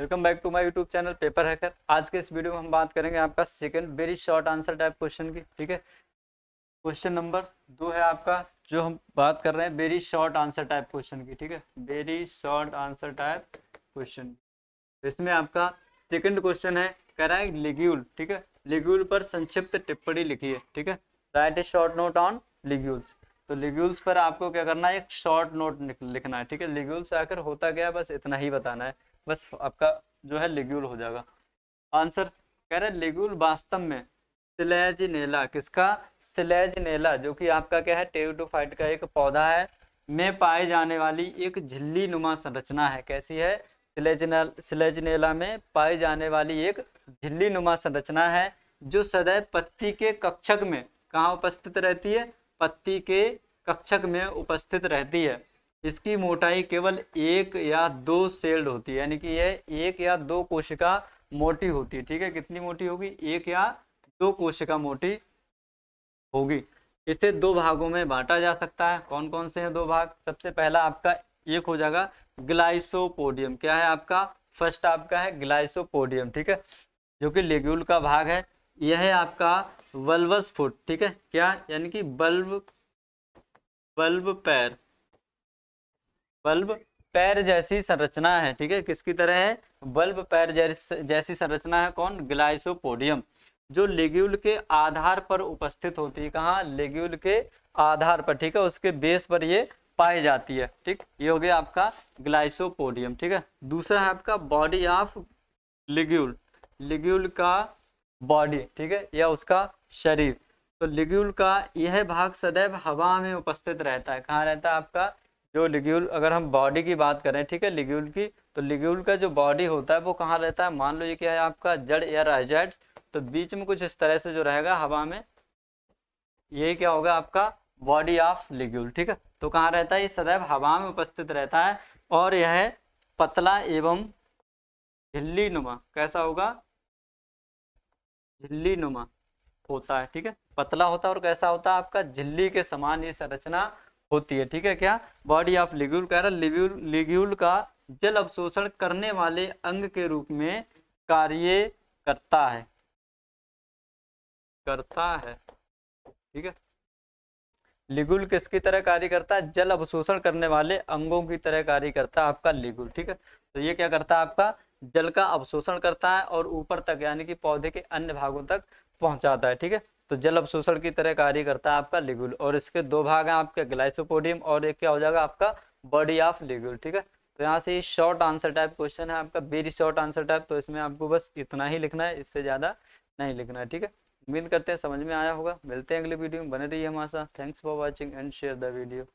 welcome back to my YouTube channel paper hacker आज के इस वीडियो में हम बात करेंगे आपका second very short answer type question की ठीक है क्वेश्चन नंबर दो है आपका जो हम बात कर रहे हैं very short answer type question की ठीक है very short answer type question इसमें आपका सेकंड क्वेश्चन है कह रहा है लिग्यूल ठीक है लिग्यूल पर संक्षिप्त टिप्पणी लिखी है ठीक है write a short note on ligules तो लिग्यूल्स पर आपको क्या करना है एक शॉर्ट नोट लिखना है ठीक है लिग्यूल्स आकर होता गया बस इतना ही बताना है बस आपका जो है लेग्यूल हो जाएगा आंसर कह रहे लेग्यूल वास्तव में सिलेज नेला किसका सिलेज नेला जो कि आपका क्या है टेटोफाइट का एक पौधा है में पाए जाने वाली एक झिल्ली नुमा संरचना है कैसी है सिलेजनेला में पाई जाने वाली एक झिल्ली नुमा संरचना है जो सदैव पत्ती के कक्षक में कहाँ उपस्थित रहती है पत्ती के कक्षक में उपस्थित रहती है इसकी मोटाई केवल एक या दो सेल्ड होती है यानी कि यह एक या दो कोशिका मोटी होती है ठीक है कितनी मोटी होगी एक या दो कोशिका मोटी होगी इसे दो भागों में बांटा जा सकता है कौन कौन से हैं दो भाग सबसे पहला आपका एक हो जाएगा ग्लाइसोपोडियम क्या है आपका फर्स्ट आपका है ग्लाइसोपोडियम ठीक है जो कि लेग्यूल का भाग है यह है आपका वल्वस फुट ठीक है क्या यानी कि बल्ब बल्ब पैर बल्ब पैर जैसी संरचना है ठीक है किसकी तरह है बल्ब पैर जैसी संरचना है कौन ग्लाइसोपोडियम जो लेग्यूल के आधार पर उपस्थित होती है कहाँ लेग्यूल के आधार पर ठीक है उसके बेस पर ये पाई जाती है ठीक ये हो गया आपका ग्लाइसोपोडियम ठीक है दूसरा है आपका बॉडी ऑफ लिग्यूल लिग्यूल का बॉडी ठीक है या उसका शरीर तो लिग्यूल का यह भाग सदैव हवा में उपस्थित रहता है कहाँ रहता है आपका जो लिग्यूल अगर हम बॉडी की बात करें ठीक है लिग्यूल की तो लिग्यूल का जो बॉडी होता है वो कहाँ रहता है मान लो ये क्या है आपका जड़ या राइजाइड्स तो बीच में कुछ इस तरह से जो रहेगा हवा में यही क्या होगा आपका बॉडी ऑफ लिग्यूल ठीक है तो कहाँ रहता है ये सदैव हवा में उपस्थित रहता है और यह पतला एवं झिल्ली नुमा कैसा होगा झिल्ली नुमा होता है ठीक है पतला होता है और कैसा होता है आपका झिल्ली के समान ये संरचना होती है ठीक है क्या बॉडी ऑफ लिग्यूल कह रहा लिग्यूल लिग्यूल का जल अवशोषण करने वाले अंग के रूप में कार्य करता है करता है ठीक है लिगुल किसकी तरह कार्य करता है जल अवशोषण करने वाले अंगों की तरह कार्य करता है आपका लिगुल ठीक है तो ये क्या करता है आपका जल का अवशोषण करता है और ऊपर तक यानी कि पौधे के अन्य भागों तक पहुंचाता है ठीक है तो जल अवशोषण की तरह कार्य करता है आपका लिगुल और इसके दो भाग हैं आपके ग्लाइसोपोडियम और एक क्या हो जाएगा आपका बॉडी ऑफ लिगुल ठीक है तो यहाँ से शॉर्ट आंसर टाइप क्वेश्चन है आपका वेरी शॉर्ट आंसर टाइप तो इसमें आपको बस इतना ही लिखना है इससे ज़्यादा नहीं लिखना है ठीक है उम्मीद करते हैं समझ में आया होगा मिलते हैं अगले वीडियो में बने रहिए हमारे साथ thanks for watching and share the video